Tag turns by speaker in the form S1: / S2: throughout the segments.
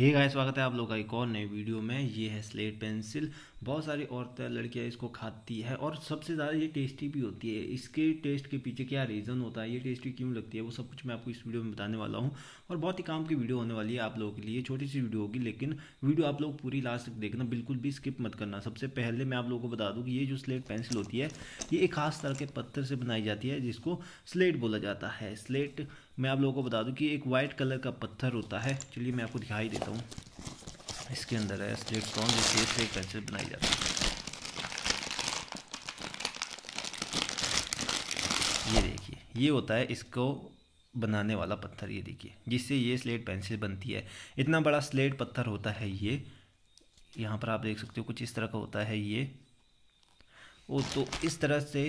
S1: hey guys स्वागत है आप लोग का एक और नए वीडियो में ये है स्लेट पेंसिल बहुत सारी औरतें लड़कियां इसको खाती है और सबसे ज़्यादा ये टेस्टी भी होती है इसके टेस्ट के पीछे क्या रीज़न होता है ये टेस्टी क्यों लगती है वो सब कुछ मैं आपको इस वीडियो में बताने वाला हूँ और बहुत ही काम की वीडियो होने वाली है आप लोगों के लिए छोटी सी वीडियो होगी लेकिन वीडियो आप लोग पूरी लास्ट तक देखना बिल्कुल भी स्किप मत करना सबसे पहले मैं आप लोगों को बता दूँ कि ये जो स्लेट पेंसिल होती है ये एक खास तरह के पत्थर से बनाई जाती है जिसको स्लेट बोला जाता है स्लेट मैं आप लोगों को बता दूं कि एक वाइट कलर का पत्थर होता है चलिए मैं आपको दिखाई देता हूँ इसके अंदर है स्लेट स्लेट्रॉन जिससे से पेंसिल बनाई जाती है ये देखिए ये होता है इसको बनाने वाला पत्थर ये देखिए जिससे ये स्लेट पेंसिल बनती है इतना बड़ा स्लेट पत्थर होता है ये यहाँ पर आप देख सकते हो कुछ इस तरह का होता है ये वो तो इस तरह से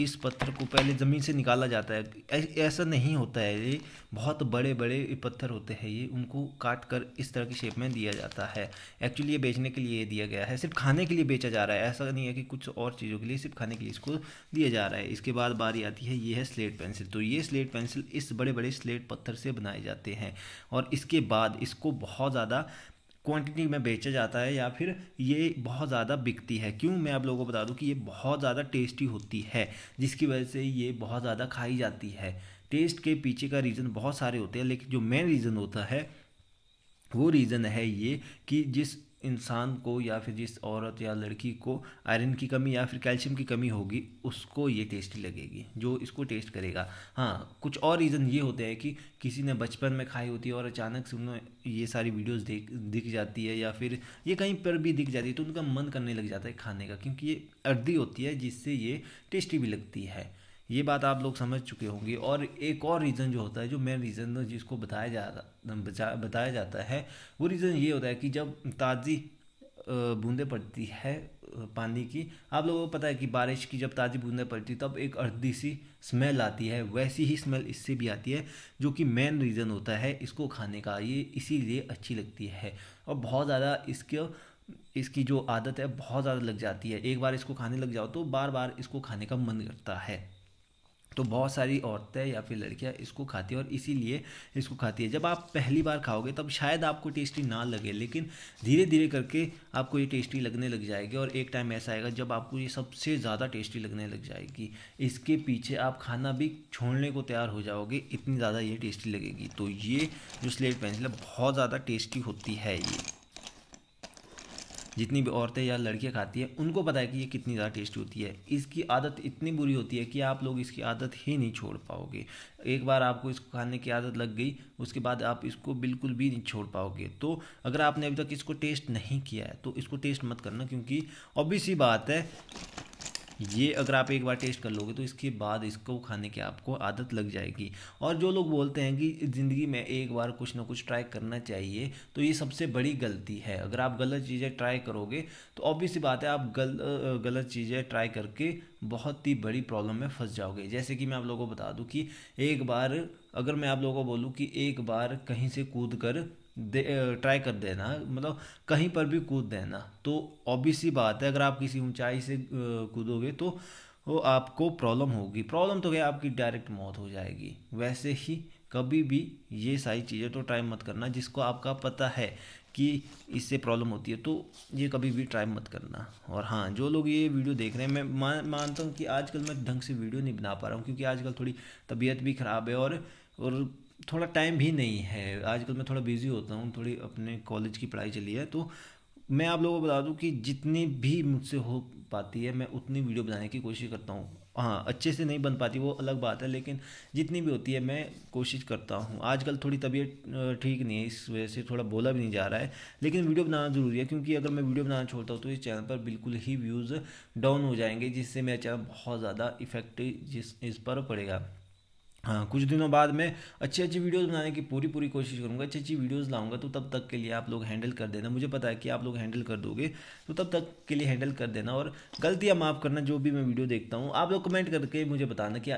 S1: इस पत्थर को पहले ज़मीन से निकाला जाता है ऐसा नहीं होता है ये बहुत बड़े बड़े पत्थर होते हैं ये उनको काट कर इस तरह की शेप में दिया जाता है एक्चुअली ये बेचने के लिए दिया गया है सिर्फ खाने के लिए बेचा जा रहा है ऐसा नहीं है कि कुछ और चीज़ों के लिए सिर्फ खाने के लिए इसको दिया जा रहा है इसके बाद बारी आती है ये है स्लेट पेंसिल तो ये स्लेट पेंसिल इस बड़े बड़े स्लेट पत्थर से बनाए जाते हैं और इसके बाद इसको बहुत ज़्यादा क्वांटिटी में बेचा जाता है या फिर ये बहुत ज़्यादा बिकती है क्यों मैं आप लोगों को बता दूं कि ये बहुत ज़्यादा टेस्टी होती है जिसकी वजह से ये बहुत ज़्यादा खाई जाती है टेस्ट के पीछे का रीज़न बहुत सारे होते हैं लेकिन जो मेन रीज़न होता है वो रीज़न है ये कि जिस इंसान को या फिर जिस औरत या लड़की को आयरन की कमी या फिर कैल्शियम की कमी होगी उसको ये टेस्टी लगेगी जो इसको टेस्ट करेगा हाँ कुछ और रीज़न ये होते हैं कि किसी ने बचपन में खाई होती है और अचानक से उन्हें ये सारी वीडियोस देख दिख जाती है या फिर ये कहीं पर भी दिख जाती है तो उनका मन करने लग जाता है खाने का क्योंकि ये अर्दी होती है जिससे ये टेस्टी भी लगती है ये बात आप लोग समझ चुके होंगे और एक और रीज़न जो होता है जो मेन रीज़न जिसको बताया जा बताया जाता है वो रीज़न ये होता है कि जब ताज़ी बूंदें पड़ती है पानी की आप लोगों को पता है कि बारिश की जब ताज़ी बूंदें पड़ती तब एक अर्धी सी स्मेल आती है वैसी ही स्मेल इससे भी आती है जो कि मेन रीज़न होता है इसको खाने का ये इसीलिए अच्छी लगती है और बहुत ज़्यादा इसके इसकी जो आदत है बहुत ज़्यादा लग जाती है एक बार इसको खाने लग जाओ तो बार बार इसको खाने का मन करता है तो बहुत सारी औरतें या फिर लड़कियां इसको खाती है और इसीलिए इसको खाती है जब आप पहली बार खाओगे तब शायद आपको टेस्टी ना लगे लेकिन धीरे धीरे करके आपको ये टेस्टी लगने लग जाएगी और एक टाइम ऐसा आएगा जब आपको ये सबसे ज़्यादा टेस्टी लगने लग जाएगी इसके पीछे आप खाना भी छोड़ने को तैयार हो जाओगे इतनी ज़्यादा ये टेस्टी लगेगी तो ये जो स्लेट पेंसिल है बहुत ज़्यादा टेस्टी होती है ये जितनी भी औरतें या लड़कियाँ खाती है उनको पता है कि ये कितनी ज़्यादा टेस्टी होती है इसकी आदत इतनी बुरी होती है कि आप लोग इसकी आदत ही नहीं छोड़ पाओगे एक बार आपको इसको खाने की आदत लग गई उसके बाद आप इसको बिल्कुल भी नहीं छोड़ पाओगे तो अगर आपने अभी तक इसको टेस्ट नहीं किया है तो इसको टेस्ट मत करना क्योंकि ऑब्वियस ही बात है ये अगर आप एक बार टेस्ट कर लोगे तो इसके बाद इसको खाने की आपको आदत लग जाएगी और जो लोग बोलते हैं कि ज़िंदगी में एक बार कुछ ना कुछ ट्राई करना चाहिए तो ये सबसे बड़ी गलती है अगर आप गलत चीज़ें ट्राई करोगे तो ऑब्वियस बात है आप गल गलत चीज़ें ट्राई करके बहुत ही बड़ी प्रॉब्लम में फंस जाओगे जैसे कि मैं आप लोगों को बता दूँ कि एक बार अगर मैं आप लोगों को बोलूँ कि एक बार कहीं से कूद कर दे ट्राई कर देना मतलब कहीं पर भी कूद देना तो ऑब्वियस ही बात है अगर आप किसी ऊंचाई से कूदोगे तो वो आपको प्रॉब्लम होगी प्रॉब्लम तो क्या आपकी डायरेक्ट मौत हो जाएगी वैसे ही कभी भी ये सारी चीज़ें तो ट्राई मत करना जिसको आपका पता है कि इससे प्रॉब्लम होती है तो ये कभी भी ट्राई मत करना और हाँ जो लोग ये वीडियो देख रहे हैं मैं मान मानता हूँ कि आजकल मैं ढंग से वीडियो नहीं बना पा रहा हूँ क्योंकि आजकल थोड़ी तबीयत भी ख़राब है और और थोड़ा टाइम भी नहीं है आजकल मैं थोड़ा बिज़ी होता हूँ थोड़ी अपने कॉलेज की पढ़ाई चली है तो मैं आप लोगों को बता दूँ कि जितनी भी मुझसे हो पाती है मैं उतनी वीडियो बनाने की कोशिश करता हूँ हाँ अच्छे से नहीं बन पाती वो अलग बात है लेकिन जितनी भी होती है मैं कोशिश करता हूँ आजकल थोड़ी तबीयत ठीक नहीं है इस वजह से थोड़ा बोला भी नहीं जा रहा है लेकिन वीडियो बनाना ज़रूरी है क्योंकि अगर मैं वीडियो बनाना छोड़ता हूँ तो इस चैनल पर बिल्कुल ही व्यूज़ डाउन हो जाएंगे जिससे मेरा चैनल बहुत ज़्यादा इफेक्ट जिस इस पर पड़ेगा हाँ कुछ दिनों बाद मैं अच्छी अच्छी वीडियोस बनाने की पूरी पूरी कोशिश करूँगा अच्छी अच्छी वीडियोस लाऊंगा तो तब तक के लिए आप लोग हैंडल कर देना मुझे पता है कि आप लोग हैंडल कर दोगे तो तब तक के लिए हैंडल कर देना और गलतियाँ माफ़ करना जो भी मैं वीडियो देखता हूँ आप लोग कमेंट करके मुझे बताना कि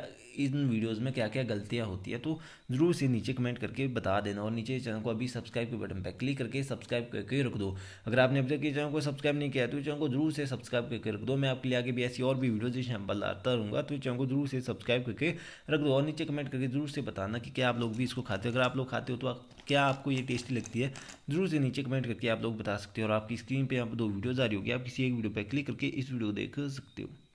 S1: इन वीडियोज़ में क्या क्या गलतियाँ होती है तो ज़रूर से नीचे कमेंट करके बता देना और नीचे चैनल को अभी सब्सक्राइब के बटन पर क्लिक करके सब्सक्राइब करके रख दो अगर आपने अभी तक ये चैनल को सब्सक्राइब नहीं किया तो चैनल को जरूर से सब्सक्राइब करके रख दो मैं आपके लिए आगे भी ऐसी और भी वीडियोज़ इस शैम्पल आता रहूँगा तो चैनल को जरूर से सब्सक्राइब करके रख दो और नीचे कमेंट करके जरूर से बताना कि क्या आप लोग भी इसको खाते हो अगर आप लोग खाते हो तो क्या आपको ये टेस्टी लगती है जरूर से नीचे कमेंट करके आप लोग बता सकते हो और आपकी स्क्रीन पर आप दो वीडियोज़ आ रही होगी आप किसी एक वीडियो पर क्लिक करके इस वीडियो को देख सकते हो